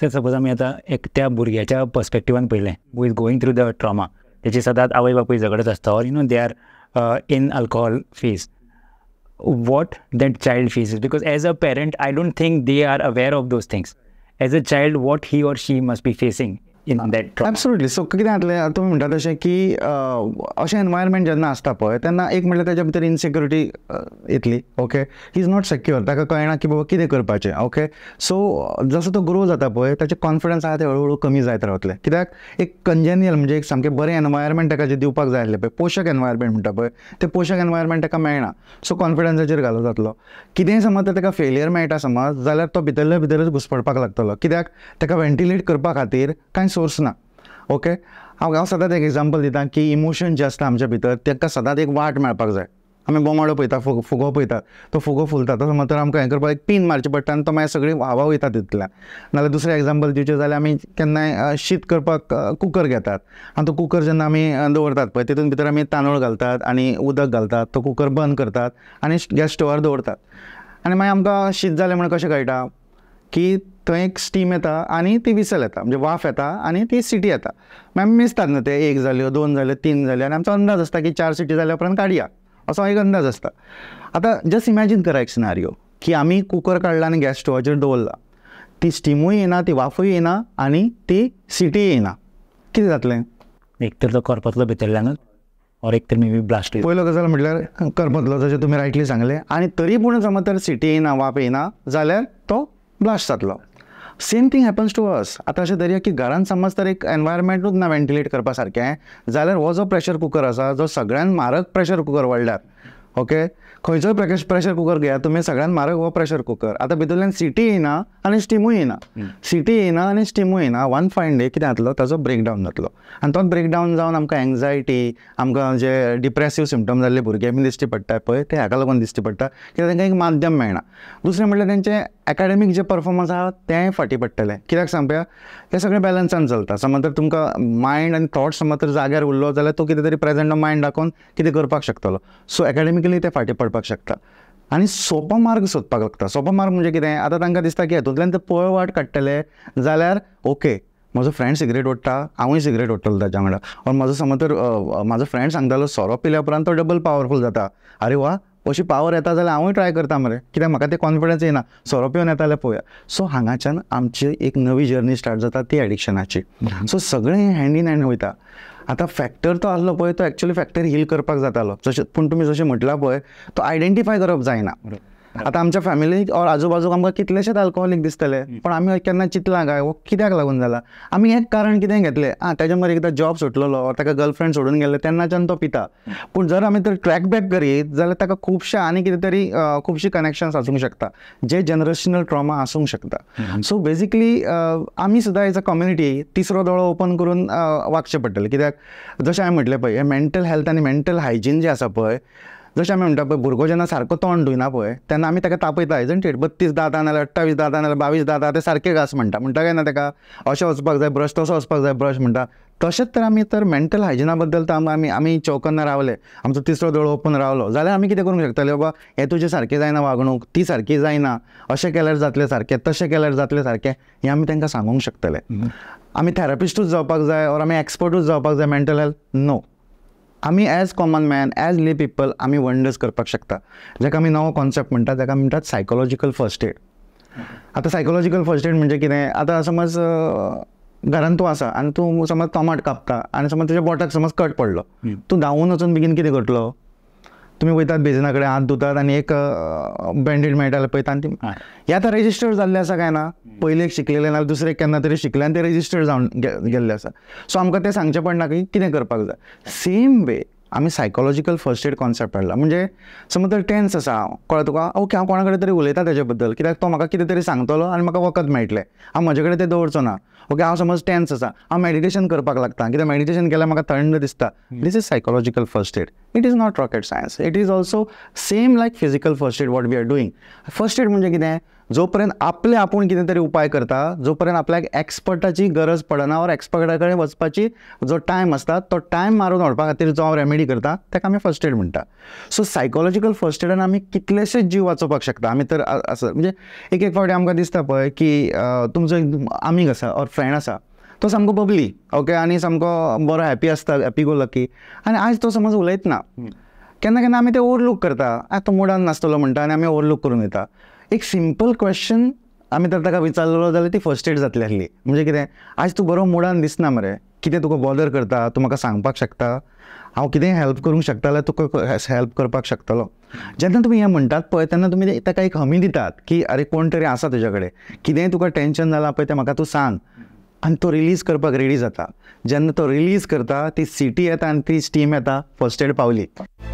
sir suppose आमी आता एक त्या भुरग्याच्या पर्स्पेक्टिवान पहिले who is going through the trauma त्याची सदांच आवय बापूय झगडत आसता or you know they are in alcohol phase what that child phase is because as a parent I don't think they are aware of those things as a child what he or she must be facing in that absolutely so कितें जातलें तुमी म्हणटा तशें की अशें environment जेन्ना आसता पळय तेन्ना एक म्हणल्यार त्याच्या भितर इनसिक्युरिटी येतली okay he is not secure ताका कळना की बाबा कितें करपाचें ओके सो जसो तो ग्रो जाता पळय ताचे कॉन्फिडन्स आता ते हळूहळू कमी जायत रावतले कित्याक एक कंजेनियल म्हणजे एक सामकें बरें एनवायरमेंट ताका जें दिवपाक जाय आसलें पळय पोशक एनवायरमेंट म्हणटा पळय तें पोशक एनवायरमेंट ताका मेळना सो कॉन्फिडन्साचेर घालो जातलो कितेंय समज तर ताका फेलियर मेळटा समज जाल्यार तो भितरल्या भितरच घुसपडपाक लागतलो कित्याक ताका वेंटिलेट करपा खातीर कांय ना ओके हांव हांव सदांच एक एग्जाम्पल दितां की इमोशन जे आसता आमच्या भितर ताका सदांच एक वाट मेळपाक जाय आमी बोमाडो पळयता फुगो फुगो पळयतात तो फुगो फुलता तसो मात्र आमकां हें करपाक एक पीन मारचें पडटा आनी तो मागीर सगळीं व्हावा वयता तितल्यान नाजाल्यार दुसरें एग्जाम्पल दिवचें जाल्यार आमी केन्नाय शीत करपाक कुकर घेतात आनी तो कुकर जेन्ना आमी दवरतात पळय तितून भितर आमी तांदूळ घालतात आनी उदक घालतात तो कुकर बंद करतात आनी गॅस स्टोवार दवरतात आनी मागीर आमकां शीत जालें म्हण कशें कळटा की थंय एक स्टीम येता आनी ती विसल येता म्हणजे वाफ येता आनी ती सिटी येता मागीर मिसतात न्हू ते एक जाल्यो दोन जाल्यो तीन जाल्यो आनी आमचो अंदाज आसता की चार सिटी जाल्या उपरांत काडया असो एक अंदाज आसता आतां जस्ट इमॅजीन करा एक सिनारियो की आमी कुकर काडला आनी गॅस स्टोवाचेर दवरला ती स्टिमूय येना ती वाफूय येना आनी ती सिटी येना कितें जातलें एक तर तो करपतलो भितरल्यानच ऑर एक तर मे बी ब्लास्ट पयलो गजाल म्हटल्यार करपतलो जशें तुमी रायटली सांगले आनी तरी पूण समज तर सिटी येना वाफ येना जाल्यार ब्लास्ट जातलो same thing happens to us आतां अशें धरया की घरान समज तर एक एनवायरमेंटूच ना वेंटिलेट करपा सारकें जाल्यार हो जो प्रेशर कुकर आसा जो सगळ्यांत म्हारग प्रेशर कुकर वर्ल्डांत ओके खंयचोय प्रेश प्रेशर कुकर घेया तुम्ही सगळ्यांत म्हारग हो प्रेशर कुकर आता भितरल्यान सिटी येना आनी स्टिमूय येना सिटी येना आनी स्टिमूय येना वन फायन डे कितें जातलो ताजो ब्रेकडावन जातलो आनी तो ब्रेकडावन जावन आमकां एंग्जायटी आमकां जे डिप्रेसीव सिमटम जाल्ले भुरगे बी दिश्टी पडटा पळय ते हाका लागून दिश्टी पडटा कित्याक तांकां एक माध्यम मेळना दुसरें म्हणल्यार तेंचे एकाडेमीक जे परफॉर्मन्स आहा तेंय फाटी पडटलें कित्याक सांगपया तें सगळें बॅलन्सान चलता समज तर तुमकां मायंड आनी थॉट्स समज तर जाग्यार उरलो जाल्यार तो कितें तरी प्रेजेंट मायंड दाखोवन कितें करपाक शकतलो सो एकाडेमीक बेसिकली ते फाटी पडपाक शकता आनी सोपो मार्ग सोदपाक लागता सोपो मार्ग म्हणजे कितें आतां तांकां दिसता की हातूंतल्यान ते वाट काडटले जाल्यार ओके म्हजो फ्रेंड सिगरेट ओडटा हांवूय सिगरेट ओडटलो ताच्या वांगडा ओर म्हजो समज तर म्हाजो फ्रेंड सांगतालो सोरो पिल्या उपरांत तो डबल पावरफूल जाता अरे वा अशी पावर येता जाल्यार हांवूय ट्राय करता मरे कित्याक म्हाका ते कॉन्फिडन्स येना सोरो पिवन येता जाल्यार पळोवया सो हांगाच्यान आमची एक नवी जर्नी स्टार्ट जाता ती एडिक्शनाची सो सगळें हँड इन हँड वयता आता फॅक्टर तो आसलो पळय तो ॲक्च्युली फॅक्टर हील करपाक जातालो जशें पूण तुमी जशें म्हटला पळय तो आयडेंटिफाय करप जायना आता आमच्या फॅमिलीक और आजूबाजूक आमकां कितलेशेच अल्कोहोलीक दिसतले पण आम्ही केन्ना चिंतलां काय हो कित्याक लागून झाला आम्ही एक कारण कितें घेतले आ त्याच्या मदीं एकदां जॉब सुटलेलो ताका गर्लफ्रेंड सोडून गेले तेन्नाच्यान तो पिता पूण जर आमी तर ट्रॅक बॅक करीत जाल्यार ताका खुबशे आनी कितें तरी कनेक्शन्स आसूंक शकता जे जनरेशनल ट्रॉमा आसूंक शकता सो बेजिकली आमी सुद्दां एज अ कम्युनिटी तिसरो दोळो ओपन करून वागचें पडटलें कित्याक जशें हांवें म्हटले पळय हे मेंटल हेल्थ आनी मेंटल हायजीन जे आसा पळय जसे आमी म्हणटा पळय भुरगो जेन्ना सारको तोंड ना पळय तेन्ना आम्ही ताका तापयता इजंट ठेट बत्तीस दादा नाल्यार अठ्ठावीस दादा नाल्यार बावीस दादा ते सारखे घास म्हणटा म्हणटा काय ना ताका अशें वचपाक जाय ब्रश तसं वचपाक जाय ब्रश म्हणटा तसेच तर आम्ही तर मेंटल हायजिनाबद्दल बद्दल तर आम्ही आम्ही चौकन्ना रावले आमचा तिसरो दोळ ओपन रावलो जाल्यार आम्ही किती करू शकतले बाबा हे तुझे सारखे जायना वागणूक ती सारखी जायना असे केल्यार जातले सारखे तसे केल्यार जातले सारखे हे आम्ही त्यांना सांगूंक शकतले आम्ही थॅरपिस्टूच जावपाक जाय ऑर आमी एक्सपर्टूच जावपाक जाय मेंटल हेल्थ नो आमी as common man as lay people आम्ही वंडर्स करपाक शकता जाका आमी नवो कॉन्सेप्ट म्हणटा जाका म्हणतात सायकोलॉजिकल फर्स्ट एड आता सायकोलॉजिकल फर्स्ट एड म्हणजे कितें आता समज घरान तूं आसा आनी तूं समज टमाट कापता आनी समज तुज्या बोटाक समज कट पडलो तूं धांवून वचून बेगीन कितें करतलो तुम्ही वयतात बेजनाकडे हात धुतात आणि एक बँडेड मेळटाले पळयता आनी ती आतां रेजिस्टर जाल्लें आसा काय ना पहिले शिकलेले ना दुसरे केन्ना तरी शिकले आनी ते रेजिस्टर जावन गेल्ले आसा सो आमकां ते सांगचे पडना की कितें करपाक जाय सेम वे आमी सायकोलॉजिकल फर्स्ट एड कॉन्सेप्ट हाडला म्हणजे समज तर टेन्स असा कळ्ळें तुका ओके हांव कोणाकडे तरी उलयतां त्याच्याबद्दल बद्दल कित्याक तो म्हाका कितें तरी सांगतलो आनी म्हाका वखद मेळटलें हांव म्हजे कडेन तें दवरचो ना ओके हांव समज टेन्स आसा हांव मेडिटेशन करपाक लागता कित्याक मेडिटेशन केल्यार म्हाका थंड दिसता this is psychological first aid it is not rocket science it is also same like physical first aid what we are doing first aid म्हणजे कितें जोपर्यंत आपले आपण कितीतरी तरी उपाय करता जोपर्यंत आपल्याक एक्सपर्टाची गरज पडना ऑर एक्सपर्टा कडेन वचपाची जो टायम असता तो टायम मारून ओढपा खातीर जो हांव रेमेडी करता ताका आमी फर्स्ट एड म्हणटा सो सायकोलॉजिकल फर्स्ट एडान आमी कितलेशेच जीव वाचोवपाक शकता आमी तर आसा म्हणजे एक एक फावटी आमकां दिसता पळय की तुमचो एक आमीक आसा ऑर फ्रेंड आसा तो सामको बबली ओके आनी सामको बरो हॅपी आसता हॅपी गो लकी आनी आयज तो समज उलयतना केन्ना केन्ना आमी ते ओवरलूक करता आतां तो मुडान नासतलो म्हणटा आनी आमी ओवरलूक करून वयता एक सिंपल क्वेश्चन आमी तर ताका विचारलेलो जाल्यार ती फर्स्ट एड जातली आसली म्हणजे कितें आयज तूं बरो मुडान दिसना मरे कितें तुका बॉदर करता तूं म्हाका सांगपाक शकता हांव कितेंय हेल्प करूंक शकता जाल्यार तुका हेल्प करपाक शकतलो जेन्ना तुमी हें म्हणटात पळय तेन्ना तुमी ताका एक हमी दितात की अरे कोण तरी आसा तुज्या कडेन कितेंय तुका टेंशन जालां पळय तें म्हाका तूं सांग आनी तो रिलीज करपाक रेडी जाता जेन्ना तो रिलीज करता ती सिटी येता आनी ती स्टीम येता फर्स्ट एड पावली